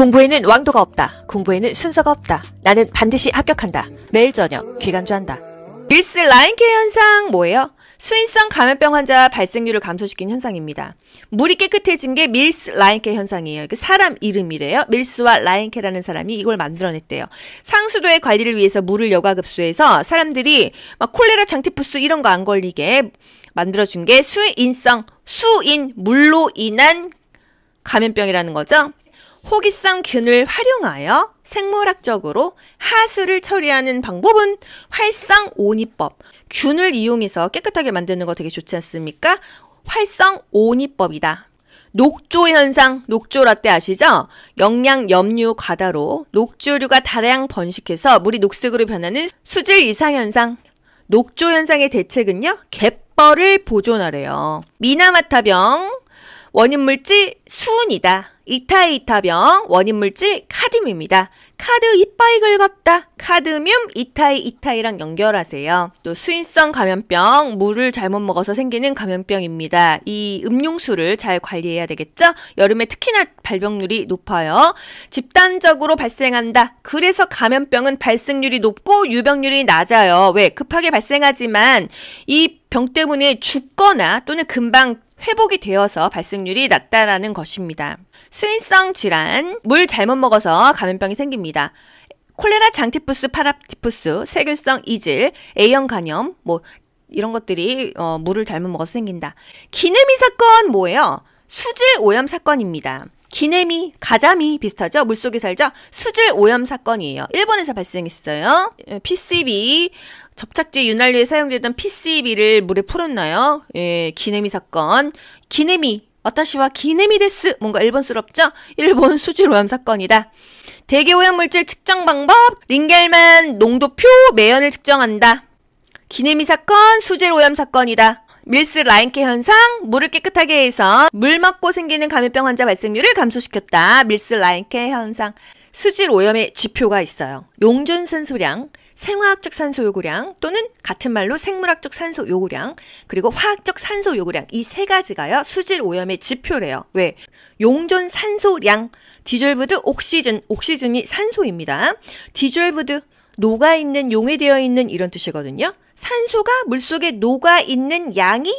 공부에는 왕도가 없다. 공부에는 순서가 없다. 나는 반드시 합격한다. 매일 저녁 귀간주한다. 릴스 라인케 현상 뭐예요? 수인성 감염병 환자 발생률을 감소시킨 현상입니다. 물이 깨끗해진 게 밀스 라인케 현상이에요. 그 사람 이름이래요. 밀스와 라인케라는 사람이 이걸 만들어냈대요. 상수도의 관리를 위해서 물을 여과급수해서 사람들이 막 콜레라, 장티푸스 이런 거 안 걸리게 만들어준 게 수인성, 수인, 물로 인한 감염병이라는 거죠. 호기성균을 활용하여 생물학적으로 하수를 처리하는 방법은 활성온이법. 균을 이용해서 깨끗하게 만드는 거 되게 좋지 않습니까? 활성온이법이다. 녹조 현상, 녹조 라떼 아시죠? 영양 염류 과다로 녹조류가 다량 번식해서 물이 녹색으로 변하는 수질 이상 현상. 녹조 현상의 대책은요. 갯벌을 보존하래요. 미나마타병 원인 물질 수은이다. 이타이타병 원인물질 카드뮴입니다. 카드 이빠이 긁었다. 카드뮴 이타이 이타이랑 연결하세요. 또 수인성 감염병 물을 잘못 먹어서 생기는 감염병입니다. 이 음용수를 잘 관리해야 되겠죠? 여름에 특히나 발병률이 높아요. 집단적으로 발생한다. 그래서 감염병은 발생률이 높고 유병률이 낮아요. 왜? 급하게 발생하지만 이 병 때문에 죽거나 또는 금방 회복이 되어서 발생률이 낮다라는 것입니다. 수인성 질환, 물 잘못 먹어서 감염병이 생깁니다. 콜레라, 장티푸스, 파라티푸스, 세균성 이질, A형 간염, 뭐 이런 것들이 어, 물을 잘못 먹어서 생긴다. 기내미 사건 뭐예요? 수질 오염 사건입니다. 기내미, 가자미 비슷하죠? 물속에 살죠? 수질 오염 사건이에요. 일본에서 발생했어요. 예, PCB, 접착제 윤활유에 사용되던 PCB를 물에 풀었나요? 예, 기내미 사건. 기내미, 어떠시와 기내미 데스. 뭔가 일본스럽죠? 일본 수질 오염 사건이다. 대기 오염 물질 측정 방법, 링겔만 농도표 매연을 측정한다. 기내미 사건, 수질 오염 사건이다. 밀스 라인케 현상, 물을 깨끗하게 해서 물먹고 생기는 감염병 환자 발생률을 감소시켰다. 밀스 라인케 현상. 수질 오염의 지표가 있어요. 용존 산소량, 생화학적 산소 요구량 또는 같은 말로 생물학적 산소 요구량 그리고 화학적 산소 요구량 이 세 가지가요 수질 오염의 지표래요. 왜? 용존 산소량 디졸브드 옥시즌 옥시즌이 산소입니다. 디졸브드 녹아 있는 용해되어 있는 이런 뜻이거든요. 산소가 물속에 녹아 있는 양이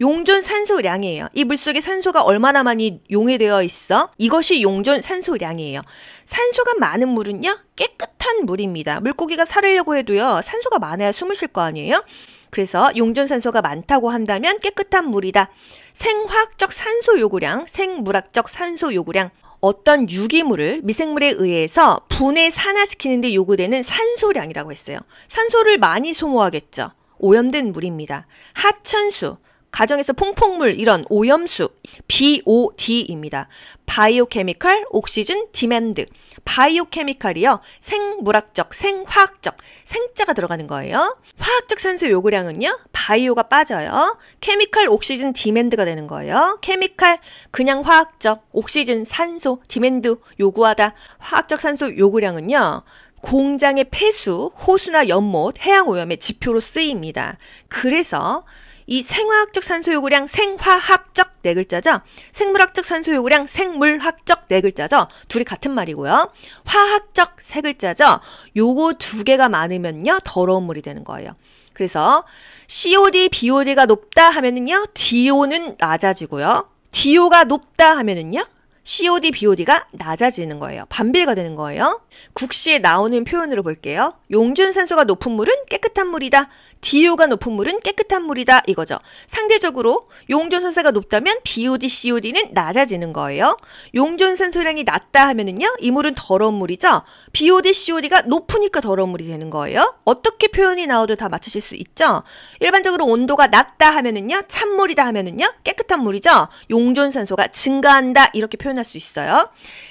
용존 산소량이에요. 이 물속에 산소가 얼마나 많이 용해되어 있어? 이것이 용존 산소량이에요. 산소가 많은 물은요, 깨끗한 물입니다. 물고기가 살으려고 해도요, 산소가 많아야 숨을 쉴 거 아니에요? 그래서 용존 산소가 많다고 한다면 깨끗한 물이다. 생화학적 산소 요구량, 생물학적 산소 요구량. 어떤 유기물을 미생물에 의해서 분해 산화시키는데 요구되는 산소량이라고 했어요. 산소를 많이 소모하겠죠. 오염된 물입니다. 하천수, 가정에서 퐁퐁물 이런 오염수 BOD입니다. 바이오케미컬 옥시즌 디맨드. 바이오케미컬이요 생물학적, 생화학적, 생자가 들어가는 거예요. 화학적 산소 요구량은요. 바이오가 빠져요. 케미컬 옥시즌 디맨드가 되는 거예요. 케미컬 그냥 화학적, 옥시즌 산소 디맨드 요구하다. 화학적 산소 요구량은요. 공장의 폐수, 호수나 연못, 해양 오염의 지표로 쓰입니다. 그래서 이 생화학적 산소 요구량 생화학적 네 글자죠. 생물학적 산소 요구량 생물학적 네 글자죠. 둘이 같은 말이고요. 화학적 세 글자죠. 요거 두 개가 많으면요. 더러운 물이 되는 거예요. 그래서 COD, BOD가 높다 하면은요. DO는 낮아지고요. DO가 높다 하면은요. COD, BOD가 낮아지는 거예요. 반비례가 되는 거예요. 국시에 나오는 표현으로 볼게요. 용준산소가 높은 물은 깨끗한 물이다. DO가 높은 물은 깨끗한 물이다. 이거죠. 상대적으로 용존산소가 높다면 BOD, COD는 낮아지는 거예요. 용존산소량이 낮다 하면은요. 이 물은 더러운 물이죠. BOD, COD가 높으니까 더러운 물이 되는 거예요. 어떻게 표현이 나와도 다 맞추실 수 있죠. 일반적으로 온도가 낮다 하면은요. 찬물이다 하면은요. 깨끗한 물이죠. 용존산소가 증가한다. 이렇게 표현 표현할 수 있어요.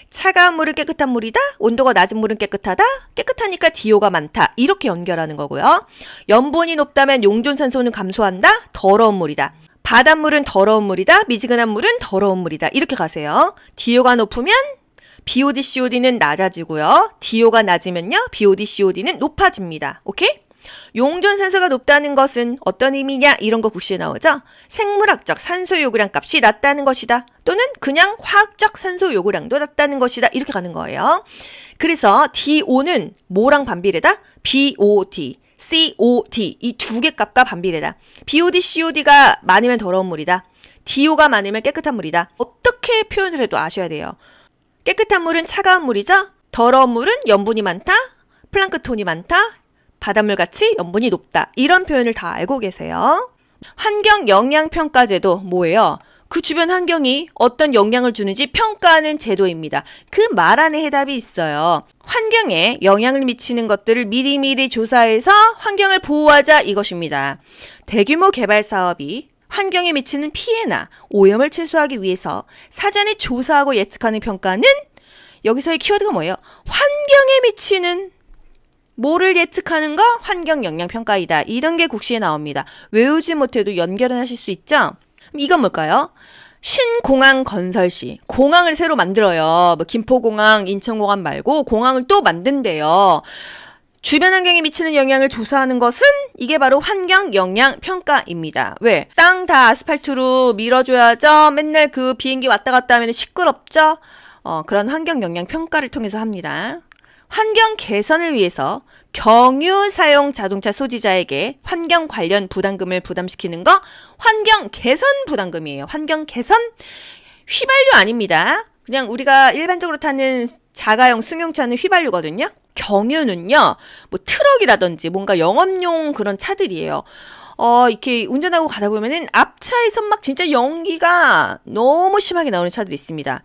차가운 물은 깨끗한 물이다. 온도가 낮은 물은 깨끗하다. 깨끗하니까 디오가 많다. 이렇게 연결하는 거고요. 염분이 높다면 용존산소는 감소한다. 더러운 물이다. 바닷물은 더러운 물이다. 미지근한 물은 더러운 물이다. 이렇게 가세요. 디오가 높으면 BOD, COD는 낮아지고요. DO가 낮으면요. BOD, COD는 높아집니다. 오케이? 용존 산소가 높다는 것은 어떤 의미냐 이런 거 국시에 나오죠. 생물학적 산소 요구량 값이 낮다는 것이다. 또는 그냥 화학적 산소 요구량도 낮다는 것이다. 이렇게 가는 거예요. 그래서 DO는 뭐랑 반비례다? BOT. COD 이 두 개 값과 반비례다. BOD, COD가 많으면 더러운 물이다. DO가 많으면 깨끗한 물이다. 어떻게 표현을 해도 아셔야 돼요. 깨끗한 물은 차가운 물이죠. 더러운 물은 염분이 많다. 플랑크톤이 많다. 바닷물같이 염분이 높다. 이런 표현을 다 알고 계세요. 환경 영향 평가제도 뭐예요? 그 주변 환경이 어떤 영향을 주는지 평가하는 제도입니다. 그 말 안에 해답이 있어요. 환경에 영향을 미치는 것들을 미리미리 조사해서 환경을 보호하자 이것입니다. 대규모 개발 사업이 환경에 미치는 피해나 오염을 최소화하기 위해서 사전에 조사하고 예측하는 평가는 여기서의 키워드가 뭐예요? 환경에 미치는 뭐를 예측하는 거? 환경 영향 평가이다. 이런 게 국시에 나옵니다. 외우지 못해도 연결은 하실 수 있죠? 이건 뭘까요? 신공항 건설 시 공항을 새로 만들어요. 뭐 김포공항, 인천공항 말고 공항을 또 만든대요. 주변 환경에 미치는 영향을 조사하는 것은 이게 바로 환경 영향 평가입니다. 왜? 땅 다 아스팔트로 밀어줘야죠. 맨날 그 비행기 왔다 갔다 하면 시끄럽죠. 어, 그런 환경 영향 평가를 통해서 합니다. 환경 개선을 위해서 경유 사용 자동차 소지자에게 환경 관련 부담금을 부담시키는 거 환경 개선 부담금이에요. 환경 개선 휘발유 아닙니다. 그냥 우리가 일반적으로 타는 자가용 승용차는 휘발유거든요. 경유는요, 뭐 트럭이라든지 뭔가 영업용 그런 차들이에요. 어, 이렇게 운전하고 가다 보면은 앞차에선 막 진짜 연기가 너무 심하게 나오는 차들이 있습니다.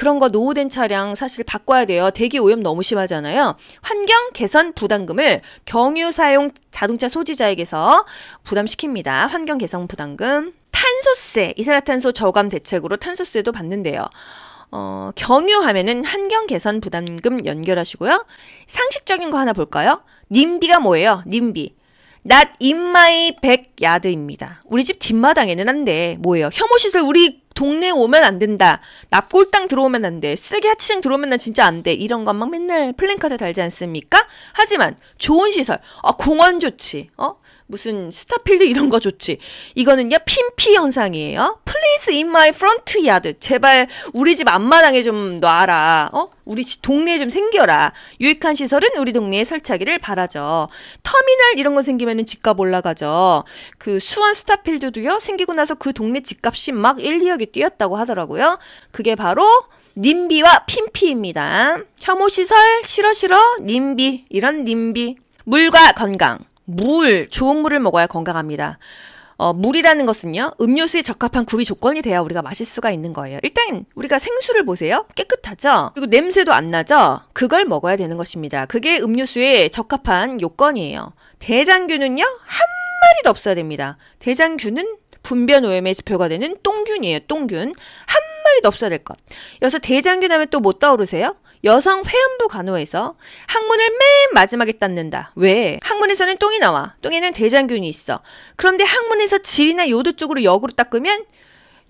그런 거 노후된 차량 사실 바꿔야 돼요. 대기 오염 너무 심하잖아요. 환경 개선 부담금을 경유 사용 자동차 소지자에게서 부담시킵니다. 환경 개선 부담금. 탄소세, 이산화탄소 저감 대책으로 탄소세도 받는데요. 어, 경유하면은 환경 개선 부담금 연결하시고요. 상식적인 거 하나 볼까요? 님비가 뭐예요? 님비. 낮 인마이 100야드입니다. 우리 집 뒷마당에는 한데 뭐예요? 혐오시설 우리 동네 오면 안 된다. 납골당 들어오면 안 돼. 쓰레기 하치장 들어오면 난 진짜 안 돼. 이런 것막 맨날 플랜카드 달지 않습니까? 하지만 좋은 시설, 어, 공원 좋지, 어? 무슨 스타필드 이런 거 좋지. 이거는요, 핀피 현상이에요. Please in my front yard. 제발 우리 집 앞마당에 좀 놔라. 어? 우리 집 동네에 좀 생겨라. 유익한 시설은 우리 동네에 설치하기를 바라죠. 터미널 이런 거 생기면은 집값 올라가죠. 그 수원 스타필드도요, 생기고 나서 그 동네 집값이 막 1, 2억이 뛰었다고 하더라고요. 그게 바로 님비와 핀피입니다. 혐오시설, 싫어 싫어, 님비, 이런 님비. 물과 건강. 물, 좋은 물을 먹어야 건강합니다. 어, 물이라는 것은요, 음료수에 적합한 구비 조건이 돼야 우리가 마실 수가 있는 거예요. 일단, 우리가 생수를 보세요. 깨끗하죠? 그리고 냄새도 안 나죠? 그걸 먹어야 되는 것입니다. 그게 음료수에 적합한 요건이에요. 대장균은요, 한 마리도 없어야 됩니다. 대장균은 분변 오염의 지표가 되는 똥균이에요, 똥균. 한 차라리 없어야될 것. 여기서 대장균 하면 또못 뭐 떠오르세요? 여성 회음부 간호에서 항문을 맨 마지막에 닦는다. 왜? 항문에서는 똥이 나와. 똥에는 대장균이 있어. 그런데 항문에서 질이나 요도 쪽으로 역으로 닦으면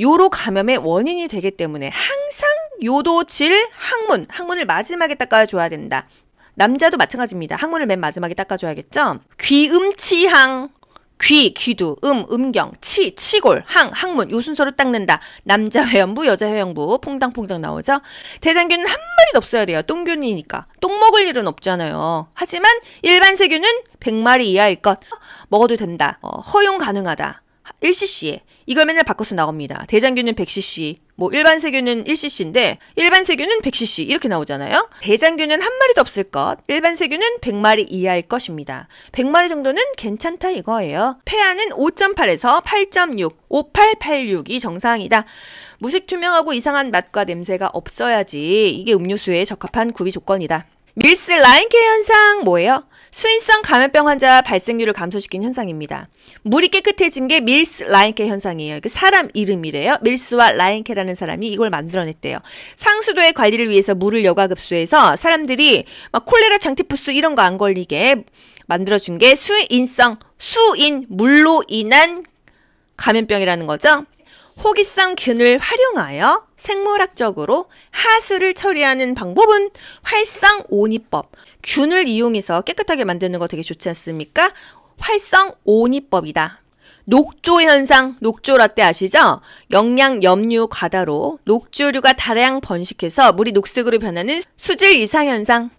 요로 감염의 원인이 되기 때문에 항상 요도, 질, 항문, 항문을 마지막에 닦아줘야 된다. 남자도 마찬가지입니다. 항문을 맨 마지막에 닦아줘야겠죠? 귀음치항, 귀, 귀두, 음, 음경, 치, 치골, 항, 항문 요 순서로 닦는다. 남자 회원부, 여자 회원부 퐁당퐁당 나오죠. 대장균은 한 마리도 없어야 돼요. 똥균이니까. 똥 먹을 일은 없잖아요. 하지만 일반 세균은 100마리 이하일 것 어, 먹어도 된다. 어, 허용 가능하다. 1cc에 이걸 맨날 바꿔서 나옵니다. 대장균은 100cc, 뭐 일반 세균은 1cc인데 일반 세균은 100cc 이렇게 나오잖아요. 대장균은 한 마리도 없을 것, 일반 세균은 100마리 이하일 것입니다. 100마리 정도는 괜찮다 이거예요. 폐하는 5.8에서 8.6, 5886이 정상이다. 무색 투명하고 이상한 맛과 냄새가 없어야지 이게 음료수에 적합한 구비 조건이다. 밀스 라인케 현상 뭐예요? 수인성 감염병 환자 발생률을 감소시킨 현상입니다. 물이 깨끗해진 게 밀스 라인케 현상이에요. 그 사람 이름이래요. 밀스와 라인케라는 사람이 이걸 만들어냈대요. 상수도의 관리를 위해서 물을 여과급수해서 사람들이 막 콜레라, 장티푸스 이런 거 안 걸리게 만들어준 게 수인성, 수인, 물로 인한 감염병이라는 거죠. 호기성 균을 활용하여 생물학적으로 하수를 처리하는 방법은 활성온이법. 균을 이용해서 깨끗하게 만드는 거 되게 좋지 않습니까? 활성 온이법이다. 녹조 현상, 녹조 라떼 아시죠? 영양 염류 과다로 녹조류가 다량 번식해서 물이 녹색으로 변하는 수질 이상 현상.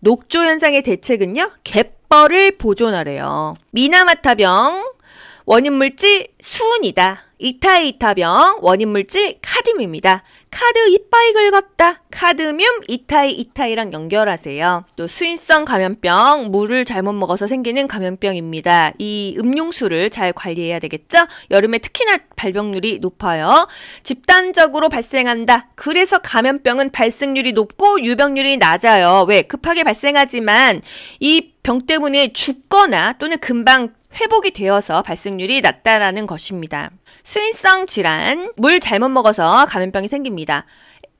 녹조 현상의 대책은요. 갯벌을 보존하래요. 미나마타병 원인 물질 수은이다. 이타이타병 원인물질 카듐입니다. 카드 이빠이 긁었다. 카드뮴 이타이 이타이랑 연결하세요. 또 수인성 감염병 물을 잘못 먹어서 생기는 감염병입니다. 이 음용수를 잘 관리해야 되겠죠? 여름에 특히나 발병률이 높아요. 집단적으로 발생한다. 그래서 감염병은 발생률이 높고 유병률이 낮아요. 왜? 급하게 발생하지만 이 병 때문에 죽거나 또는 금방 회복이 되어서 발생률이 낮다라는 것입니다. 수인성 질환, 물 잘못 먹어서 감염병이 생깁니다.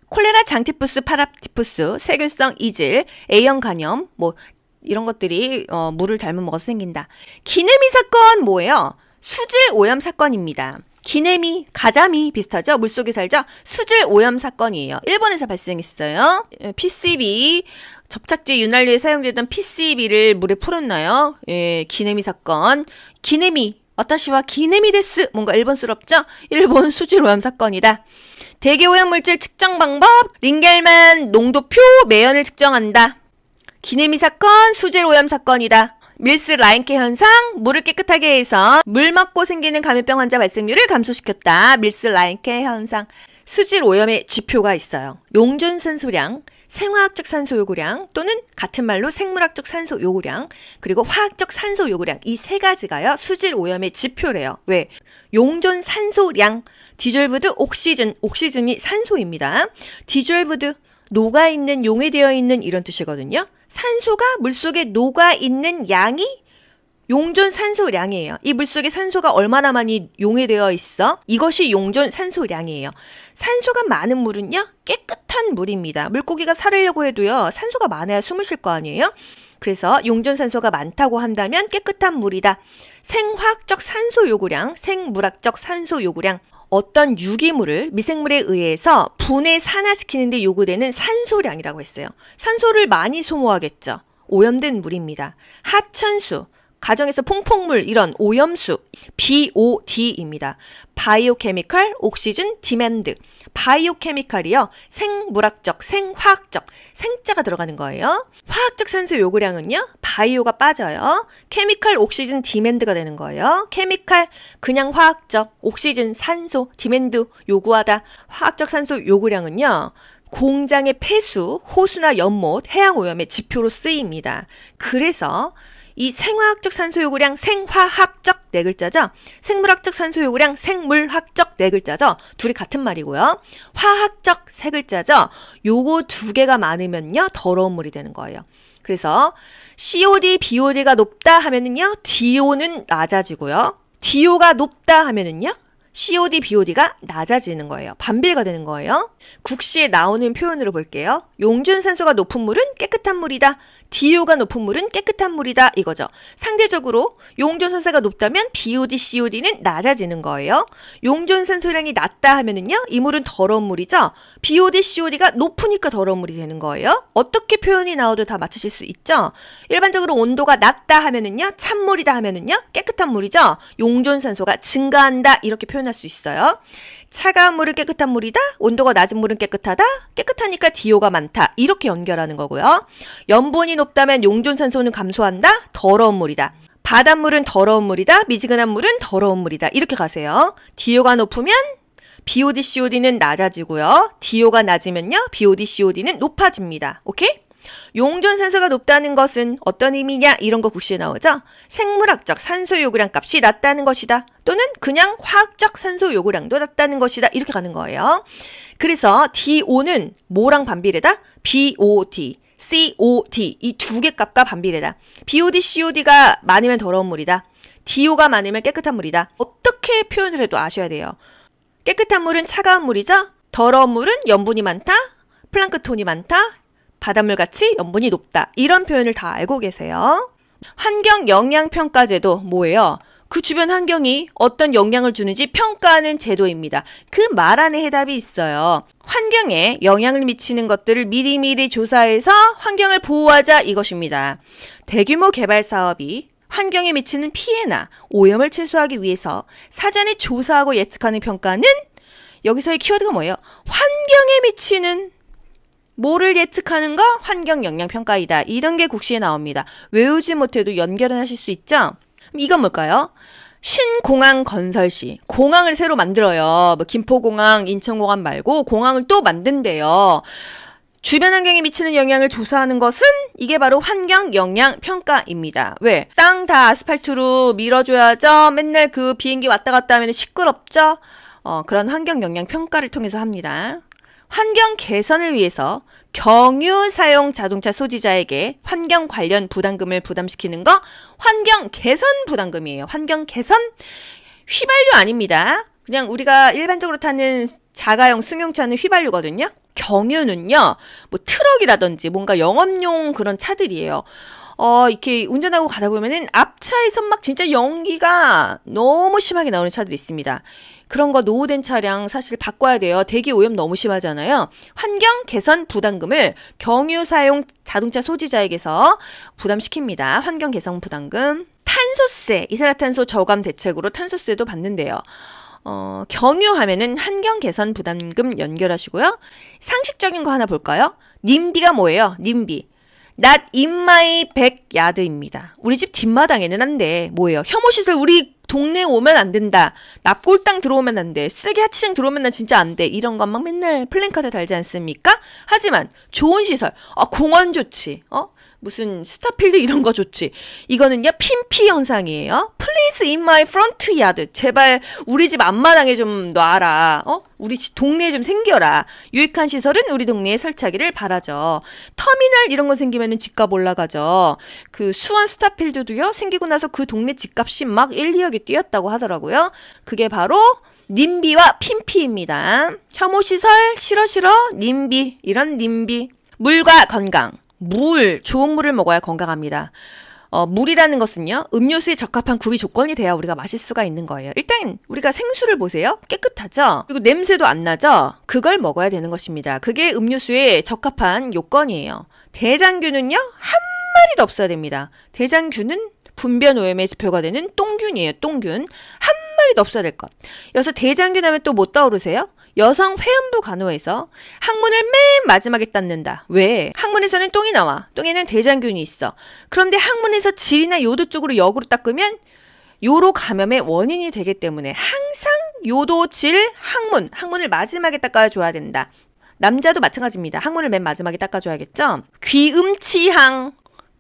콜레라, 장티푸스, 파라티푸스, 세균성 이질, A형 간염, 뭐 이런 것들이 어, 물을 잘못 먹어서 생긴다. 기내미 사건 뭐예요? 수질 오염 사건입니다. 기내미, 가자미 비슷하죠? 물속에 살죠? 수질 오염 사건이에요. 일본에서 발생했어요. PCB, 접착제 윤활유에 사용되던 PCB를 물에 풀었나요? 예, 기네미 사건. 기네미, 와타시와 기네미 데스. 뭔가 일본스럽죠? 일본 수질오염 사건이다. 대기 오염 물질 측정 방법, 링겔만 농도표 매연을 측정한다. 기네미 사건, 수질 오염 사건이다. 밀스 라인케 현상, 물을 깨끗하게 해서 물 먹고 생기는 감염병 환자 발생률을 감소시켰다. 밀스 라인케 현상. 수질 오염의 지표가 있어요. 용존 산소량, 생화학적 산소 요구량 또는 같은 말로 생물학적 산소 요구량 그리고 화학적 산소 요구량 이 세 가지가요 수질 오염의 지표래요. 왜? 용존 산소량 디졸브드 옥시즌 옥시즌이 산소입니다. 디졸브드 녹아 있는 용해되어 있는 이런 뜻이거든요. 산소가 물속에 녹아 있는 양이 용존 산소량이에요. 이 물속에 산소가 얼마나 많이 용해되어 있어? 이것이 용존 산소량이에요. 산소가 많은 물은요, 깨끗한 물입니다. 물고기가 살으려고 해도요, 산소가 많아야 숨을 쉴 거 아니에요? 그래서 용존 산소가 많다고 한다면 깨끗한 물이다. 생화학적 산소 요구량, 생물학적 산소 요구량, 어떤 유기물을 미생물에 의해서 분해 산화시키는데 요구되는 산소량이라고 했어요. 산소를 많이 소모하겠죠. 오염된 물입니다. 하천수, 가정에서 풍풍물 이런 오염수 BOD입니다. 바이오케미컬 옥시즌 디맨드. 바이오케미컬이요. 생물학적, 생화학적, 생자가 들어가는 거예요. 화학적 산소 요구량은요. 바이오가 빠져요. 케미컬 옥시즌 디맨드가 되는 거예요. 케미컬 그냥 화학적, 옥시즌 산소 디맨드 요구하다. 화학적 산소 요구량은요. 공장의 폐수, 호수나 연못, 해양 오염의 지표로 쓰입니다. 그래서 이 생화학적 산소 요구량 생화학적 네 글자죠. 생물학적 산소 요구량 생물학적 네 글자죠. 둘이 같은 말이고요. 화학적 세 글자죠. 요거 두 개가 많으면요. 더러운 물이 되는 거예요. 그래서 COD, BOD가 높다 하면은요. DO는 낮아지고요. DO가 높다 하면은요. COD, BOD가 낮아지는 거예요. 반비례가 되는 거예요. 국시에 나오는 표현으로 볼게요. 용준산소가 높은 물은 깨끗한 물이다. DO가 높은 물은 깨끗한 물이다. 이거죠. 상대적으로 용존산소가 높다면 BOD, COD는 낮아지는 거예요. 용존산소량이 낮다 하면은요. 이 물은 더러운 물이죠. BOD, COD가 높으니까 더러운 물이 되는 거예요. 어떻게 표현이 나와도 다 맞추실 수 있죠. 일반적으로 온도가 낮다 하면은요. 찬물이다 하면은요. 깨끗한 물이죠. 용존산소가 증가한다. 이렇게 표현 표현할 수 있어요. 차가운 물은 깨끗한 물이다. 온도가 낮은 물은 깨끗하다. 깨끗하니까 디오가 많다. 이렇게 연결하는 거고요. 염분이 높다면 용존산소는 감소한다. 더러운 물이다. 바닷물은 더러운 물이다. 미지근한 물은 더러운 물이다. 이렇게 가세요. 디오가 높으면 BOD, COD는 낮아지고요. DO가 낮으면요. BOD, COD는 높아집니다. 오케이? 용존 산소가 높다는 것은 어떤 의미냐 이런 거 국시에 나오죠. 생물학적 산소 요구량 값이 낮다는 것이다. 또는 그냥 화학적 산소 요구량도 낮다는 것이다. 이렇게 가는 거예요. 그래서 DO는 뭐랑 반비례다? BOD. COD 이 두 개 값과 반비례다. BOD, COD가 많으면 더러운 물이다. DO가 많으면 깨끗한 물이다. 어떻게 표현을 해도 아셔야 돼요. 깨끗한 물은 차가운 물이죠. 더러운 물은 염분이 많다. 플랑크톤이 많다. 바닷물같이 염분이 높다. 이런 표현을 다 알고 계세요. 환경 영향 평가제도 뭐예요? 그 주변 환경이 어떤 영향을 주는지 평가하는 제도입니다. 그 말 안에 해답이 있어요. 환경에 영향을 미치는 것들을 미리미리 조사해서 환경을 보호하자 이것입니다. 대규모 개발 사업이 환경에 미치는 피해나 오염을 최소화하기 위해서 사전에 조사하고 예측하는 평가는 여기서의 키워드가 뭐예요? 환경에 미치는 뭐를 예측하는 거? 환경 영향 평가이다. 이런 게 국시에 나옵니다. 외우지 못해도 연결은 하실 수 있죠? 이건 뭘까요? 신공항 건설 시 공항을 새로 만들어요. 뭐 김포공항, 인천공항 말고 공항을 또 만든대요. 주변 환경에 미치는 영향을 조사하는 것은 이게 바로 환경 영향 평가입니다. 왜? 땅 다 아스팔트로 밀어줘야죠. 맨날 그 비행기 왔다 갔다 하면 시끄럽죠. 어, 그런 환경 영향 평가를 통해서 합니다. 환경 개선을 위해서 경유 사용 자동차 소지자에게 환경 관련 부담금을 부담시키는 거 환경 개선 부담금이에요. 환경 개선 휘발유 아닙니다. 그냥 우리가 일반적으로 타는 자가용 승용차는 휘발유거든요. 경유는요, 뭐 트럭이라든지 뭔가 영업용 그런 차들이에요. 어, 이렇게 운전하고 가다 보면은 앞차에서막 진짜 연기가 너무 심하게 나오는 차들이 있습니다. 그런 거 노후된 차량 사실 바꿔야 돼요. 대기 오염 너무 심하잖아요. 환경 개선 부담금을 경유 사용 자동차 소지자에게서 부담시킵니다. 환경 개선 부담금. 탄소세, 이산화탄소 저감 대책으로 탄소세도 받는데요. 어, 경유하면은 환경 개선 부담금 연결하시고요. 상식적인 거 하나 볼까요? 님비가 뭐예요? 님비. 낮 인마이 100야드입니다. 우리 집 뒷마당에는 한데 뭐예요? 혐오시설 우리 동네 오면 안 된다. 납골당 들어오면 안 돼. 쓰레기 하치장 들어오면 난 진짜 안 돼. 이런 것만 맨날 플랜카드 달지 않습니까? 하지만 좋은 시설, 어, 공원 좋지, 어? 무슨 스타필드 이런 거 좋지. 이거는요, 핀피 현상이에요. Please in my front yard. 제발 우리 집 앞마당에 좀 놔라. 어? 우리 집 동네에 좀 생겨라. 유익한 시설은 우리 동네에 설치하기를 바라죠. 터미널 이런 거 생기면은 집값 올라가죠. 그 수원 스타필드도요, 생기고 나서 그 동네 집값이 막 1, 2억이 뛰었다고 하더라고요. 그게 바로 님비와 핀피입니다. 혐오시설, 싫어 싫어, 님비, 이런 님비. 물과 건강. 물, 좋은 물을 먹어야 건강합니다. 어, 물이라는 것은요, 음료수에 적합한 구비 조건이 돼야 우리가 마실 수가 있는 거예요. 일단, 우리가 생수를 보세요. 깨끗하죠? 그리고 냄새도 안 나죠? 그걸 먹어야 되는 것입니다. 그게 음료수에 적합한 요건이에요. 대장균은요, 한 마리도 없어야 됩니다. 대장균은 분변 오염의 지표가 되는 똥균이에요, 똥균. 한 마리도 없어야 될 것. 여기서 대장균 하면 또못 뭐 떠오르세요? 여성 회음부 간호에서 항문을 맨 마지막에 닦는다. 왜? 항문에서는 똥이 나와. 똥에는 대장균이 있어. 그런데 항문에서 질이나 요도 쪽으로 역으로 닦으면 요로 감염의 원인이 되기 때문에 항상 요도, 질, 항문, 항문을 마지막에 닦아줘야 된다. 남자도 마찬가지입니다. 항문을 맨 마지막에 닦아줘야겠죠? 귀음치항,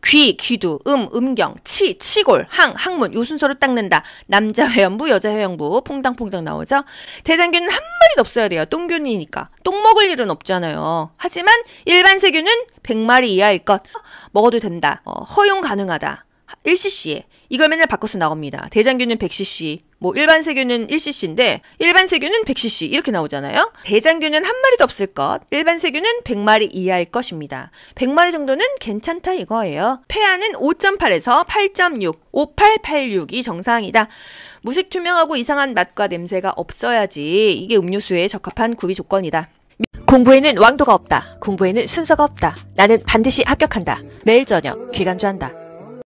귀, 귀두, 음, 음경, 치, 치골, 항, 항문 요 순서로 닦는다. 남자 회원부, 여자 회원부 퐁당퐁당 나오죠. 대장균은 한 마리도 없어야 돼요. 똥균이니까. 똥 먹을 일은 없잖아요. 하지만 일반 세균은 100마리 이하일 것 어, 먹어도 된다. 어, 허용 가능하다. 1cc에 이걸 맨날 바꿔서 나옵니다. 대장균은 100cc, 뭐 일반 세균은 1cc인데 일반 세균은 100cc 이렇게 나오잖아요. 대장균은 한 마리도 없을 것, 일반 세균은 100마리 이하일 것입니다. 100마리 정도는 괜찮다 이거예요. 폐하는 5.8에서 8.6, 5886이 정상이다. 무색 투명하고 이상한 맛과 냄새가 없어야지 이게 음료수에 적합한 구비 조건이다. 공부에는 왕도가 없다. 공부에는 순서가 없다. 나는 반드시 합격한다. 매일 저녁 귀간주한다.